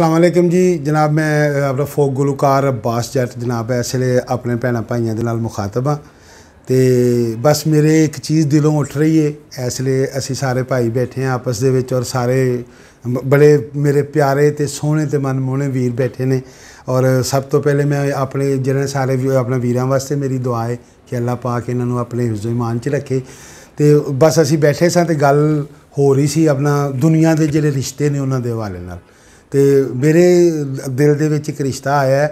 ਅਸਲਾਮ ਅਲੈਕਮ ਜੀ ਜਨਾਬ ਮੈਂ ਆਪਣਾ ਫੋਕ ਗਲੂਕਾਰ ਅਬਾਸ ਜੱਟ ਜਨਾਬ ਇਸ ਲਈ ਆਪਣੇ ਭੈਣਾ ਭਾਈਆਂ ਦੇ ਨਾਲ ਮੁਖਾਤਬ ਆ ਤੇ ਬਸ ਮੇਰੇ ਇੱਕ ਚੀਜ਼ ਦਿਲੋਂ ਉੱਠ ਰਹੀ ਏ ਇਸ ਲਈ ਅਸੀਂ ਸਾਰੇ ਭਾਈ ਬੈਠੇ ਆ ਆਪਸ ਦੇ ਵਿੱਚ ਔਰ ਸਾਰੇ ਬੜੇ ਮੇਰੇ ਪਿਆਰੇ ਤੇ ਸੋਹਣੇ ਤੇ ਮਨਮੋਹਣੇ ਵੀਰ ਬੈਠੇ ਨੇ ਔਰ ਸਭ ਤੋਂ ਪਹਿਲੇ ਮੈਂ ਆਪਣੇ ਜਿਹੜੇ ਸਾਰੇ ਵੀ ਆਪਣੇ ਵੀਰਾਂ ਵਾਸਤੇ ਮੇਰੀ ਦੁਆ ਹੈ ਕਿ ਅੱਲਾਹ ਪਾਕ ਇਹਨਾਂ ਨੂੰ ਆਪਣੇ ਹਿਫਜ਼ੋ ਇਮਾਨ 'ਚ ਰੱਖੇ ਤੇ ਬਸ ਅਸੀਂ ਬੈਠੇ ਸਾਂ ਤੇ ਗੱਲ ਹੋ ਰਹੀ ਸੀ ਆਪਣਾ ਦੁਨੀਆ ਦੇ ਜਿਹੜੇ ਰਿਸ਼ਤੇ ਨੇ ਉਹਨਾਂ ਦੇ ਹਵਾਲੇ ਨਾਲ ਤੇ ਮੇਰੇ ਦਿਲ ਦੇ ਵਿੱਚ ਇੱਕ ਰਿਸ਼ਤਾ ਆਇਆ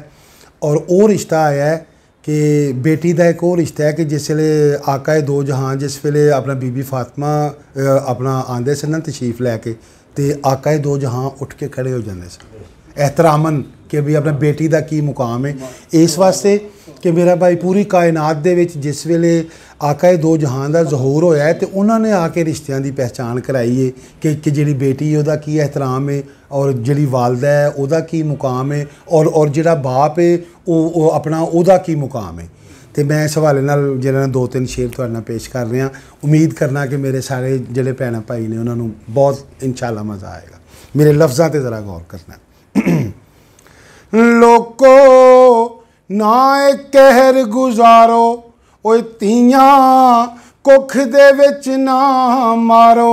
ਔਰ ਉਹ ਰਿਸ਼ਤਾ ਆਇਆ ਕਿ ਬੇਟੀ ਦਾ ਇੱਕ ਉਹ ਰਿਸ਼ਤਾ ਹੈ ਕਿ ਜਿਸ ਵੇਲੇ ਆਕਾਏ ਦੋ ਜਹਾਂ ਜਿਸ ਵੇਲੇ ਆਪਣਾ ਬੀਬੀ ਫਾਤਮਾ ਆਪਣਾ ਆਂਦੇ ਸਨ ਤਸ਼ਰੀਫ ਲੈ ਕੇ ਤੇ ਆਕਾਏ ਦੋ ਜਹਾਂ ਉੱਠ ਕੇ ਖੜੇ ਹੋ ਜਾਂਦੇ ਸਨ ਇਤਰਾਮਨ ਕਿ ਵੀ ਆਪਣਾ ਬੇਟੀ ਦਾ ਕੀ ਮੁਕਾਮ ਹੈ ਇਸ ਵਾਸਤੇ ਕਿ ਮੇਰਾ ਭਾਈ ਪੂਰੀ ਕਾਇਨਾਤ ਦੇ ਵਿੱਚ ਜਿਸ ਵੇਲੇ ਆਕਾਏ ਦੋ ਜਹਾਨ ਦਾ ਜ਼ਹੂਰ ਹੋਇਆ ਤੇ ਉਹਨਾਂ ਨੇ ਆ ਕੇ ਰਿਸ਼ਤਿਆਂ ਦੀ ਪਹਿਚਾਨ ਕਰਾਈ ਏ ਕਿ ਕਿ ਜਿਹੜੀ ਬੇਟੀ ਉਹਦਾ ਕੀ ਇਤਰਾਮ ਏ ਔਰ ਜਿਹੜੀ ਵਾਲਦਾ ਹੈ ਉਹਦਾ ਕੀ ਮੁਕਾਮ ਏ ਔਰ ਔਰ ਜਿਹੜਾ ਬਾਪ ਏ ਉਹ ਉਹ ਆਪਣਾ ਉਹਦਾ ਕੀ ਮੁਕਾਮ ਏ ਤੇ ਮੈਂ ਇਸ ਹਵਾਲੇ ਨਾਲ ਜਿਹੜਾ ਦੋ ਤਿੰਨ ਸ਼ੇਰ ਤੁਹਾਡੇ ਨਾਲ ਪੇਸ਼ ਕਰ ਰਿਹਾ ਉਮੀਦ ਕਰਨਾ ਕਿ ਮੇਰੇ ਸਾਰੇ ਜਿਹੜੇ ਭੈਣਾ ਭਾਈ ਨੇ ਉਹਨਾਂ ਨੂੰ ਬਹੁਤ ਇਨਸ਼ਾਅੱਲਾ ਮਜ਼ਾ ਆਏਗਾ ਮੇਰੇ ਲਫ਼ਜ਼ਾਂ ਤੇ ਜ਼ਰਾ ਗੌਰ ਕਰਨਾ ਲੋਕੋ ਨਾ ਇਹ ਕਹਿਰ ਗੁਜ਼ਾਰੋ ਓਏ ਤੀਆਂ ਕੁੱਖ ਦੇ ਵਿੱਚ ਨਾ ਮਾਰੋ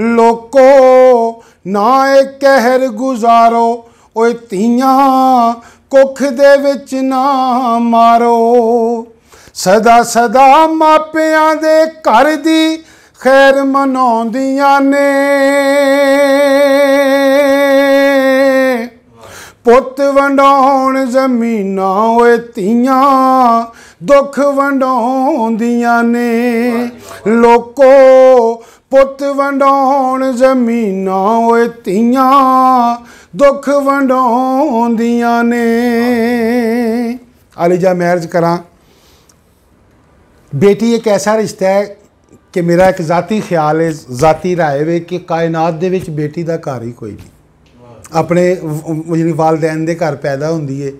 ਲੋਕੋ ਨਾ ਇਹ ਕਹਿਰ ਗੁਜ਼ਾਰੋ ਓਏ ਤੀਆਂ ਕੁੱਖ ਦੇ ਵਿੱਚ ਨਾ ਮਾਰੋ ਸਦਾ ਸਦਾ ਮਾਪਿਆਂ ਦੇ ਘਰ ਦੀ ਖੈਰ ਮਨਾਉਂਦੀਆਂ ਨੇ ਪੁੱਤ ਵੰਡਾਉਣ ਜ਼ਮੀਨਾਂ ਓਏ ਧੀਆਂ ਦੁੱਖ ਵੰਡਾਉਂਦੀਆਂ ਨੇ ਲੋਕੋ ਪੁੱਤ ਵੰਡਾਉਣ ਜ਼ਮੀਨਾਂ ਓਏ ਧੀਆਂ ਦੁੱਖ ਵੰਡਾਉਂਦੀਆਂ ਨੇ ਅਲੀ ਜਾ ਮੈਰਿਜ ਕਰਾਂ ਬੇਟੀ ਇੱਕ ਐਸਾ ਰਿਸ਼ਤਾ ਹੈ ਕਿ ਮੇਰਾ ਇੱਕ ذاتی ਖਿਆਲ ਹੈ ذاتی رائے ਵੇ ਕਿ ਕਾਇਨਾਤ ਦੇ ਵਿੱਚ ਬੇਟੀ ਦਾ ਘਰ ਹੀ ਕੋਈ ਨਹੀਂ ਆਪਣੇ ਜਿਹੜੀ ਵਾਲਦੈਨ ਦੇ ਘਰ ਪੈਦਾ ਹੁੰਦੀ ਏ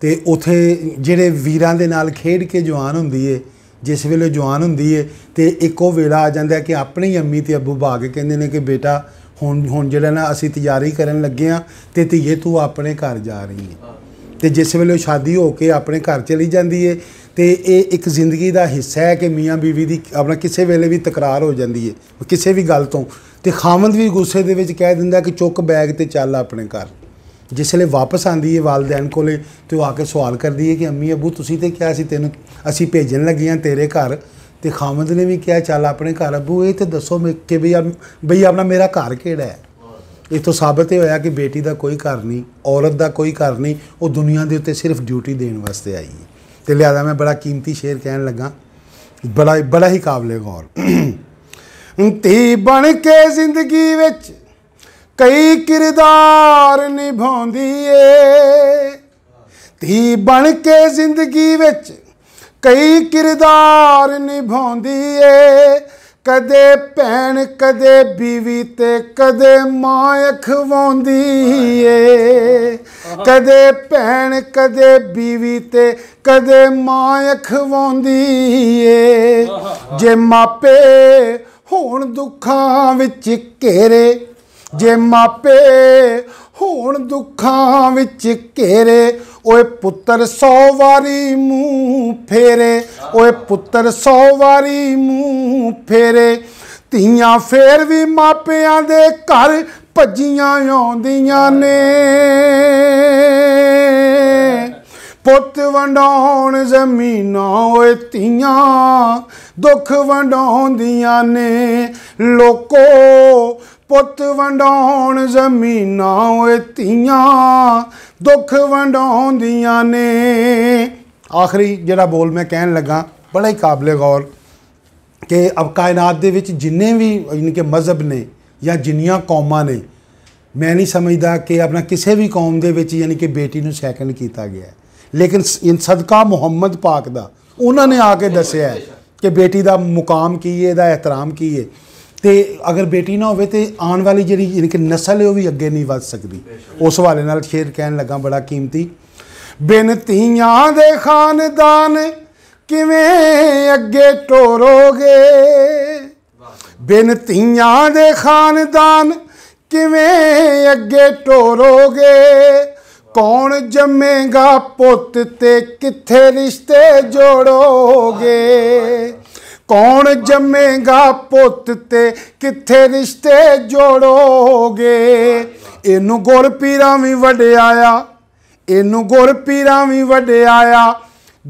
ਤੇ ਉਥੇ ਜਿਹੜੇ ਵੀਰਾਂ ਦੇ ਨਾਲ ਖੇਡ ਕੇ ਜਵਾਨ ਹੁੰਦੀ ਏ ਜਿਸ ਵੇਲੇ ਜਵਾਨ ਹੁੰਦੀ ਏ ਤੇ ਇੱਕੋ ਵੇਲਾ ਆ ਜਾਂਦਾ ਕਿ ਆਪਣੀ ਅੰਮੀ ਤੇ ਅੱਬੂ ਬਾਗ ਕਹਿੰਦੇ ਨੇ ਕਿ ਬੇਟਾ ਹੁਣ ਹੁਣ ਜਿਹੜਾ ਨਾ ਅਸੀਂ ਤਿਆਰੀ ਕਰਨ ਲੱਗੇ ਆ ਤੇ ਧੀਏ ਤੂੰ ਆਪਣੇ ਘਰ ਜਾ ਰਹੀ ਏ ਤੇ ਜਿਸ ਵੇਲੇ ਸ਼ਾਦੀ ਹੋ ਕੇ ਆਪਣੇ ਘਰ ਚਲੀ ਜਾਂਦੀ ਏ ਤੇ ਇਹ ਇੱਕ ਜ਼ਿੰਦਗੀ ਦਾ ਹਿੱਸਾ ਹੈ ਕਿ ਮੀਆਂ ਬੀਵੀ ਦੀ ਆਪਣਾ ਕਿਸੇ ਵੇਲੇ ਵੀ ਤਕਰਾਰ ਹੋ ਜਾਂਦੀ ਹੈ ਕਿਸੇ ਵੀ ਗੱਲ ਤੋਂ ਤੇ ਖਾਵੰਦ ਵੀ ਗੁੱਸੇ ਦੇ ਵਿੱਚ ਕਹਿ ਦਿੰਦਾ ਕਿ ਚੁੱਕ ਬੈਗ ਤੇ ਚੱਲ ਆਪਣੇ ਘਰ ਜਿਸ ਵੇਲੇ ਵਾਪਸ ਆਂਦੀ ਹੈ ਵਾਲਦੈਨ ਕੋਲੇ ਤੇ ਉਹ ਆ ਕੇ ਸਵਾਲ ਕਰਦੀ ਹੈ ਕਿ ਅੰਮੀ ਅਬੂ ਤੁਸੀਂ ਤੇ ਕਿਹਾ ਸੀ ਤੈਨੂੰ ਅਸੀਂ ਭੇਜਣ ਲੱਗੀਆਂ ਤੇਰੇ ਘਰ ਤੇ ਖਾਵੰਦ ਨੇ ਵੀ ਕਿਹਾ ਚੱਲ ਆਪਣੇ ਘਰ ਅਬੂ ਇਹ ਤੇ ਦੱਸੋ ਕਿ ਵੀ ਬਈ ਆਪਣਾ ਮੇਰਾ ਘਰ ਕਿਹੜਾ ਹੈ ਇਹ ਤੋਂ ਸਾਬਤ ਹੀ ਹੋਇਆ ਕਿ ਬੇਟੀ ਦਾ ਕੋਈ ਘਰ ਨਹੀਂ ਔਰਤ ਦਾ ਕੋਈ ਘਰ ਨਹੀਂ ਉਹ ਦੁਨੀਆ ਦੇ ਉੱਤੇ ਸਿਰਫ ਡਿਊਟੀ ਦੇਣ ਵਾਸਤੇ ਆਈ ਹੈ ਤੇ ਲਿਆਦਾ ਮੈਂ ਬੜਾ ਕੀਮਤੀ ਸ਼ੇਰ ਕਹਿਣ ਲੱਗਾ ਬੜਾ ਬੜਾ ਹੀ ਕਾਬਲੇ ਗੌਰ ਤੇ ਬਣ ਕੇ ਜ਼ਿੰਦਗੀ ਵਿੱਚ ਕਈ ਕਿਰਦਾਰ ਨਿਭਾਉਂਦੀ ਏ ਧੀ ਬਣ ਕੇ ਜ਼ਿੰਦਗੀ ਵਿੱਚ ਕਈ ਕਿਰਦਾਰ ਨਿਭਾਉਂਦੀ ਏ ਕਦੇ ਭੈਣ ਕਦੇ ਬੀਵੀ ਤੇ ਕਦੇ ਮਾਂ ਅਖਵਾਉਂਦੀ ਏ ਕਦੇ ਭੈਣ ਕਦੇ ਬੀਵੀ ਤੇ ਕਦੇ ਮਾਂ ਅਖਵਾਉਂਦੀ ਏ ਜੇ ਮਾਪੇ ਹੋਣ ਦੁੱਖਾਂ ਵਿੱਚ ਘੇਰੇ ਜੇ ਮਾਪੇ ਹੋਣ ਦੁੱਖਾਂ ਵਿੱਚ ਘੇਰੇ ਓਏ ਪੁੱਤਰ ਸੌ ਵਾਰੀ ਮੂੰਹ ਮੂੰਹ ਫੇਰੇ ਓਏ ਪੁੱਤਰ ਸੌ ਵਾਰੀ ਮੂੰਹ ਫੇਰੇ ਧੀਆਂ ਫੇਰ ਵੀ ਮਾਪਿਆਂ ਦੇ ਘਰ ਭੱਜੀਆਂ ਆਉਂਦੀਆਂ ਨੇ ਪੁੱਤ ਵੰਡਾਉਣ ਜ਼ਮੀਨਾਂ ਓਏ ਧੀਆਂ ਦੁੱਖ ਵੰਡਾਉਂਦੀਆਂ ਨੇ ਲੋਕੋ ਪੁੱਤ ਵੰਡਾਉਣ ਜ਼ਮੀਨਾਂ ਓਏ ਧੀਆਂ ਦੁੱਖ ਵੰਡਾਉਂਦੀਆਂ ਨੇ ਆਖਰੀ ਜਿਹੜਾ ਬੋਲ ਮੈਂ ਕਹਿਣ ਲੱਗਾ ਬੜਾ ਹੀ ਕਾਬਲੇ ਗੌਰ ਕਿ ਅਬ ਕਾਇਨਾਤ ਦੇ ਵਿੱਚ ਜਿੰਨੇ ਵੀ ਇਨਕੇ ਮਜ਼ਹਬ ਨੇ ਜਾਂ ਜਿੰਨੀਆਂ ਕੌਮਾਂ ਨੇ ਮੈਂ ਨਹੀਂ ਸਮਝਦਾ ਕਿ ਆਪਣਾ ਕਿਸੇ ਵੀ ਕੌਮ ਦੇ ਵਿੱਚ ਯਾਨੀ ਕਿ ਬੇਟੀ ਨੂੰ ਸੈਕੰਡ ਕੀਤਾ ਗਿਆ ਲੇਕਿਨ ਇਨ ਸਦਕਾ ਮੁਹੰਮਦ ਪਾਕ ਦਾ ਉਹਨਾਂ ਨੇ ਆ ਕੇ ਦੱਸਿਆ ਕਿ ਬੇਟੀ ਦਾ ਮੁਕਾਮ ਕੀ ਹੈ ਇਹਦਾ ਇਤਰਾਮ ਕੀ ਹੈ ਤੇ ਅਗਰ ਬੇਟੀ ਨਾ ਹੋਵੇ ਤੇ ਆਉਣ ਵਾਲੀ ਜਿਹੜੀ ਯਾਨੀ ਕਿ ਨਸਲ ਹੈ ਉਹ ਵੀ ਅੱਗੇ ਨਹੀਂ ਵੱਧ ਸਕਦੀ ਉਸ ਵਾਲੇ ਨਾਲ ਸ਼ੇਰ ਕਹਿਣ ਲੱਗਾ ਬੜਾ ਕੀਮਤੀ ਬੇਨਤੀਆਂ ਦੇ ਖਾਨਦਾਨ ਕਿਵੇਂ ਅੱਗੇ ਟੋਰੋਗੇ ਬੇਨਤੀਆਂ ਦੇ ਖਾਨਦਾਨ ਕਿਵੇਂ ਅੱਗੇ ਟੋਰੋਗੇ ਕੌਣ ਜੰਮੇਗਾ ਪੁੱਤ ਤੇ ਕਿੱਥੇ ਰਿਸ਼ਤੇ ਜੋੜੋਗੇ ਕੌਣ ਜੰਮੇਗਾ ਪੁੱਤ ਤੇ ਕਿੱਥੇ ਰਿਸ਼ਤੇ ਜੋੜੋਗੇ ਇਹਨੂੰ ਗੁਰਪੀਰਾਂ ਵੀ ਵਡਿਆਇਆ ਇਹਨੂੰ ਗੁਰ ਪੀਰਾਂ ਵੀ ਵਡਿਆਇਆ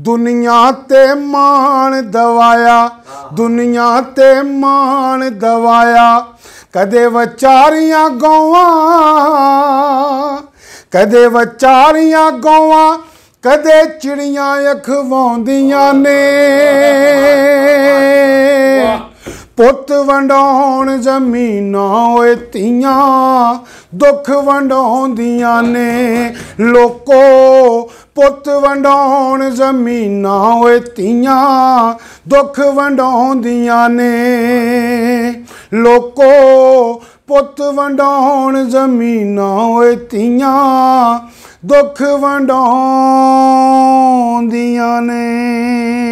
ਦੁਨੀਆਂ ਤੇ ਮਾਣ ਦਵਾਇਆ ਦੁਨੀਆਂ ਤੇ ਮਾਣ ਦਵਾਇਆ ਕਦੇ ਵਿਚਾਰੀਆਂ ਗੋਵਾਂ ਕਦੇ ਵਿਚਾਰੀਆਂ ਗੋਵਾਂ ਕਦੇ ਚਿੜੀਆਂ ਅਖਵਾਉਂਦੀਆਂ ਨੇ ਪੁੱਤ ਵੰਡਾਉਣ ਜ਼ਮੀਨਾਂ ਓਏ ਤੀਆਂ ਦੁੱਖ ਵੰਡਾਉਂਦੀਆਂ ਨੇ ਲੋਕੋ ਪੁੱਤ ਵੰਡਾਉਣ ਜ਼ਮੀਨਾਂ ਓਏ ਤੀਆਂ ਦੁੱਖ ਵੰਡਾਉਂਦੀਆਂ ਨੇ ਲੋਕੋ ਪੁੱਤ ਵੰਡਾਉਣ ਜ਼ਮੀਨਾਂ ਓਏ ਤੀਆਂ ਦੁੱਖ ਵੰਡਾਉਂਦੀਆਂ ਨੇ